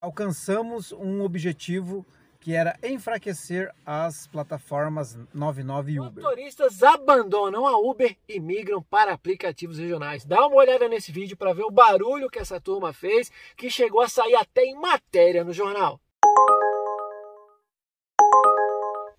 alcançamos um objetivo que era enfraquecer as plataformas 99 e Uber. Motoristas abandonam a Uber e migram para aplicativos regionais. Dá uma olhada nesse vídeo para ver o barulho que essa turma fez, que chegou a sair até em matéria no jornal.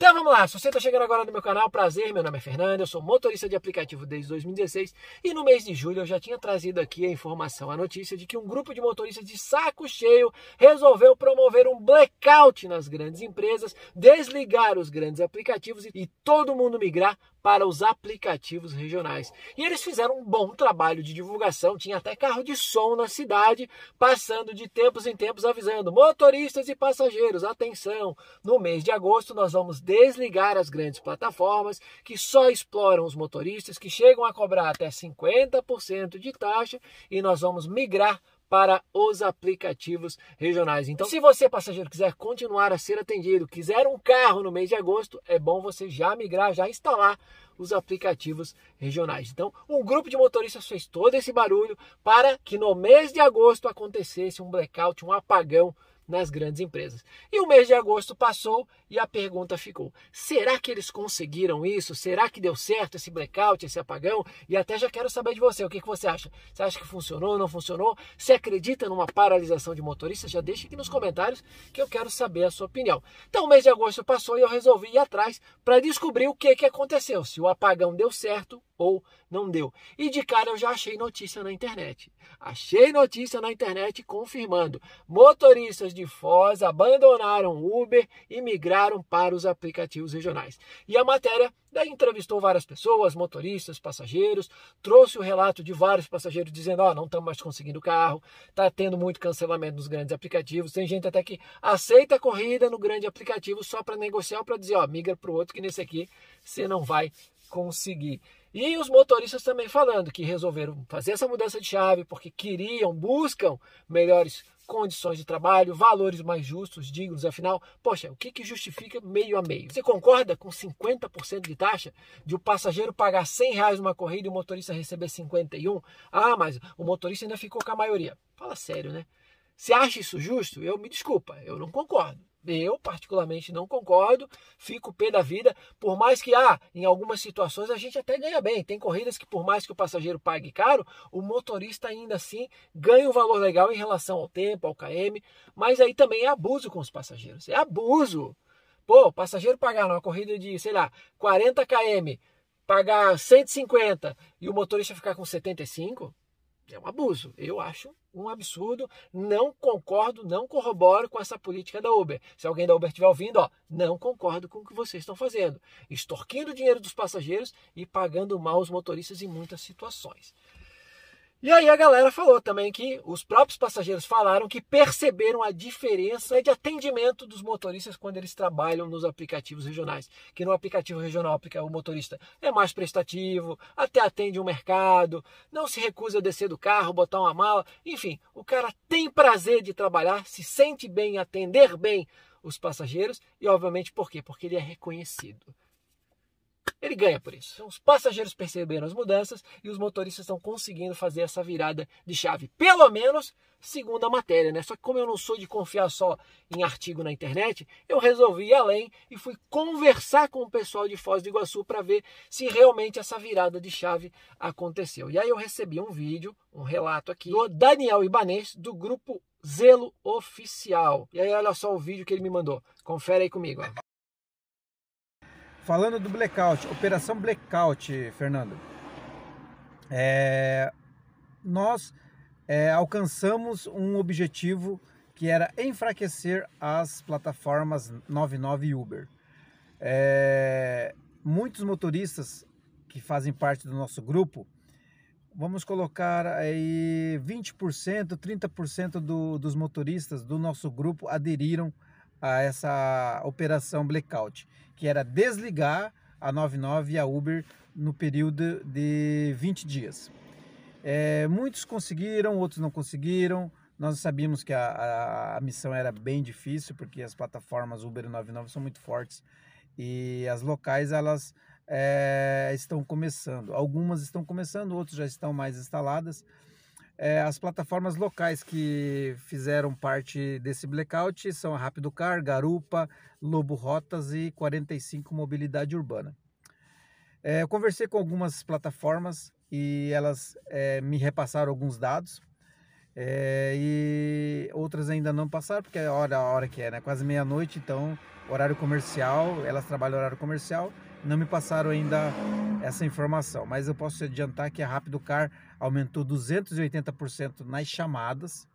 Então vamos lá, se você está chegando agora no meu canal, prazer, meu nome é Fernando, eu sou motorista de aplicativo desde 2016 e no mês de julho eu já tinha trazido aqui a informação, a notícia de que um grupo de motoristas de saco cheio resolveu promover um blackout nas grandes empresas, desligar os grandes aplicativos e, todo mundo migrar para os aplicativos regionais. E eles fizeram um bom trabalho de divulgação, tinha até carro de som na cidade, passando de tempos em tempos avisando motoristas e passageiros, atenção, no mês de agosto nós vamos desligar as grandes plataformas que só exploram os motoristas, que chegam a cobrar até 50% de taxa e nós vamos migrar para os aplicativos regionais. Então, se você, passageiro, quiser continuar a ser atendido, quiser um carro no mês de agosto, é bom você já migrar, já instalar os aplicativos regionais. Então, um grupo de motoristas fez todo esse barulho para que no mês de agosto acontecesse um blackout, um apagão nas grandes empresas. E o mês de agosto passou e a pergunta ficou: será que eles conseguiram isso? Será que deu certo esse blackout, esse apagão? E até já quero saber de você, o que, que você acha? Você acha que funcionou, não funcionou? Você acredita numa paralisação de motoristas? Já deixa aqui nos comentários que eu quero saber a sua opinião. Então, o mês de agosto passou e eu resolvi ir atrás para descobrir o que, que aconteceu, se o apagão deu certo ou não não deu. E de cara eu já achei notícia na internet. Achei notícia na internet confirmando. Motoristas de Foz abandonaram Uber e migraram para os aplicativos regionais. E a matéria daí entrevistou várias pessoas, motoristas, passageiros, trouxe o relato de vários passageiros dizendo: "Ó, oh, não estamos mais conseguindo carro, tá tendo muito cancelamento nos grandes aplicativos. Tem gente até que aceita a corrida no grande aplicativo só para negociar, para dizer, ó, oh, migra para o outro que nesse aqui você não vai conseguir. E os motoristas também falando que resolveram fazer essa mudança de chave porque queriam, buscam melhores condições de trabalho, valores mais justos, dignos, afinal, poxa, o que, que justifica meio a meio? Você concorda com 50% de taxa de o passageiro pagar 100 reais numa corrida e o motorista receber 51? Ah, mas o motorista ainda ficou com a maioria. Fala sério, né? Você acha isso justo? Eu me desculpa, eu não concordo. Eu, particularmente, não concordo, fico pé da vida, por mais que, ah, em algumas situações a gente até ganha bem. Tem corridas que, por mais que o passageiro pague caro, o motorista ainda assim ganha um valor legal em relação ao tempo, ao KM, mas aí também é abuso com os passageiros. É abuso. Pô, o passageiro pagar numa corrida de, sei lá, 40 km, pagar 150 e o motorista ficar com 75, é um abuso. Eu acho um absurdo. Não concordo, não corroboro com essa política da Uber. Se alguém da Uber estiver ouvindo, ó, não concordo com o que vocês estão fazendo. Extorquindo o dinheiro dos passageiros e pagando mal os motoristas em muitas situações. E aí a galera falou também que os próprios passageiros falaram que perceberam a diferença de atendimento dos motoristas quando eles trabalham nos aplicativos regionais. Que no aplicativo regional o motorista é mais prestativo, até atende o um mercado, não se recusa a descer do carro, botar uma mala, enfim, o cara tem prazer de trabalhar, se sente bem, atender bem os passageiros e obviamente por quê? Porque ele é reconhecido ele ganha por isso. Então, os passageiros perceberam as mudanças e os motoristas estão conseguindo fazer essa virada de chave, pelo menos segundo a matéria, né? Só que como eu não sou de confiar só em artigo na internet, eu resolvi ir além e fui conversar com o pessoal de Foz do Iguaçu para ver se realmente essa virada de chave aconteceu. E aí eu recebi um vídeo, um relato aqui do Daniel Ibanez do grupo Zelo Oficial. E aí olha só o vídeo que ele me mandou. Confere aí comigo. Ó. Falando do blackout, operação blackout, Fernando. É, nós é, alcançamos um objetivo que era enfraquecer as plataformas 99 e Uber. É, muitos motoristas que fazem parte do nosso grupo, vamos colocar aí 20%, 30% do, dos motoristas do nosso grupo aderiram a essa operação blackout, que era desligar a 99 e a Uber no período de 20 dias. É, muitos conseguiram, outros não conseguiram. Nós sabíamos que a, a, a, missão era bem difícil, porque as plataformas Uber e 99 são muito fortes e as locais elas é, estão começando. Algumas estão começando, outras já estão mais instaladas. É, as plataformas locais que fizeram parte desse blackout são a Rápido Car, Garupa, Lobo Rotas e 45 Mobilidade Urbana. É, eu conversei com algumas plataformas e elas é, me repassaram alguns dados é, e outras ainda não passaram, porque é a hora, a hora que é, né? Quase meia-noite, então horário comercial, elas trabalham horário comercial não me passaram ainda essa informação, mas eu posso adiantar que a Rápido Car aumentou 280% nas chamadas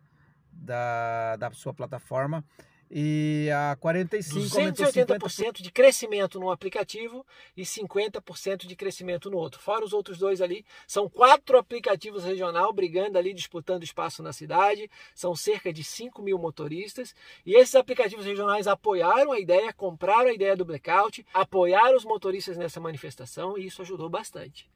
da, da sua plataforma e a 45 280% de crescimento num aplicativo e 50% de crescimento no outro. Fora os outros dois ali, são quatro aplicativos regional brigando ali, disputando espaço na cidade. São cerca de 5 mil motoristas. E esses aplicativos regionais apoiaram a ideia, compraram a ideia do blackout, apoiaram os motoristas nessa manifestação e isso ajudou bastante.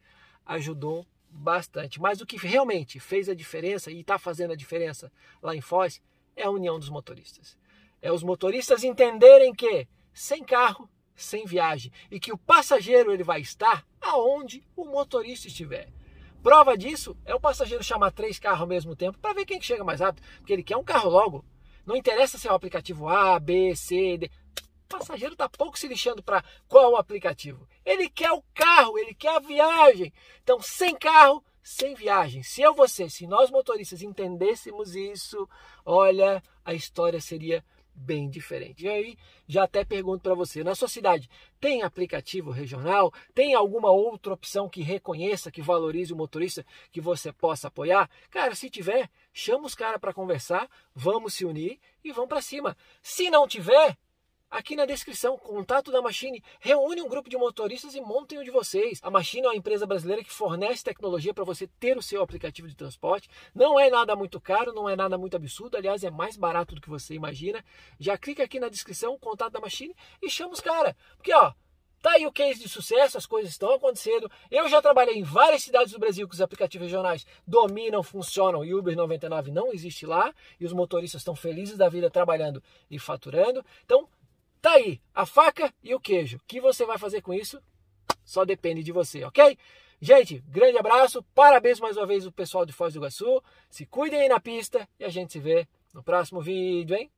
Ajudou bastante. Mas o que realmente fez a diferença e está fazendo a diferença lá em Foz é a união dos motoristas é os motoristas entenderem que sem carro, sem viagem e que o passageiro ele vai estar aonde o motorista estiver. Prova disso é o passageiro chamar três carros ao mesmo tempo para ver quem chega mais rápido, porque ele quer um carro logo. Não interessa se é o aplicativo A, B, C, D. O passageiro está pouco se lixando para qual aplicativo. Ele quer o carro, ele quer a viagem. Então, sem carro, sem viagem. Se eu, você, se nós motoristas entendêssemos isso, olha, a história seria bem diferente. E aí, já até pergunto para você, na sua cidade tem aplicativo regional? Tem alguma outra opção que reconheça, que valorize o motorista, que você possa apoiar? Cara, se tiver, chama os caras para conversar, vamos se unir e vamos para cima. Se não tiver, aqui na descrição. Contato da Machine. Reúne um grupo de motoristas e montem um de vocês. A Machine é uma empresa brasileira que fornece tecnologia para você ter o seu aplicativo de transporte. Não é nada muito caro, não é nada muito absurdo. Aliás, é mais barato do que você imagina. Já clica aqui na descrição, contato da Machine e chama os caras. Porque, ó. Tá aí o case de sucesso, as coisas estão acontecendo. Eu já trabalhei em várias cidades do Brasil que os aplicativos regionais dominam, funcionam e Uber 99 não existe lá. E os motoristas estão felizes da vida trabalhando e faturando. Então, Tá aí a faca e o queijo. O que você vai fazer com isso? Só depende de você, ok? Gente, grande abraço, parabéns mais uma vez o pessoal de Foz do Iguaçu. Se cuidem aí na pista e a gente se vê no próximo vídeo, hein?